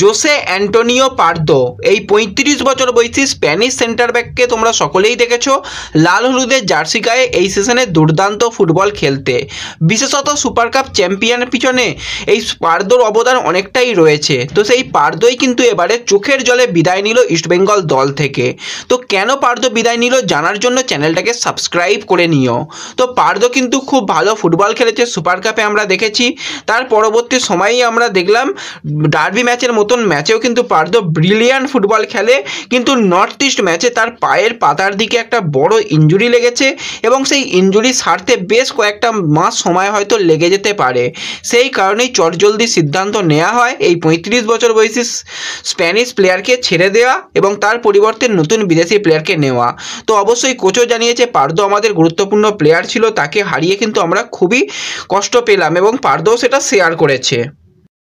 Jose Antonio Pardo এই পঁয়ত্রিশ বছর বয়সী স্প্যানিশ সেন্টার ব্যাককে তোমরা সকলেই দেখেছো লাল হলুদের জার্সি গায়ে এই সিজনে দুর্দান্ত ফুটবল খেলতে বিশেষত সুপার কাপ চ্যাম্পিয়নের পিছনে এই পার্দোর অবদান অনেকটাই রয়েছে তো সেই পার্দোই কিন্তু এবারে চোখের জলে বিদায় নিল ইস্টবেঙ্গল দল থেকে তো কেন পার্দো বিদায় নিল জানার জন্য চ্যানেলটাকে সাবস্ক্রাইব করে নিও তো পার্দো কিন্তু খুব ভালো ফুটবল খেলেছে সুপার কাপে আমরা দেখেছি তার পরবর্তী সময়েই আমরা দেখলাম ডার্বি ম্যাচের মতন ম্যাচেও কিন্তু পার্দ ব্রিলিয়ান্ট ফুটবল খেলে কিন্তু নর্থ ইস্ট ম্যাচে তার পায়ের পাতার দিকে একটা বড় ইঞ্জুরি লেগেছে এবং সেই ইঞ্জুরি সারতে বেশ কয়েকটা মাস সময় হয়তো লেগে যেতে পারে সেই কারণেই চটজলদি সিদ্ধান্ত নেওয়া হয় এই পঁয়ত্রিশ বছর বয়সী স্প্যানিশ প্লেয়ারকে ছেড়ে দেওয়া এবং তার পরিবর্তে নতুন বিদেশি প্লেয়ারকে নেওয়া তো অবশ্যই কোচও জানিয়েছে পার্দ আমাদের গুরুত্বপূর্ণ প্লেয়ার ছিল তাকে হারিয়ে কিন্তু আমরা খুবই কষ্ট পেলাম এবং পার্দও সেটা শেয়ার করেছে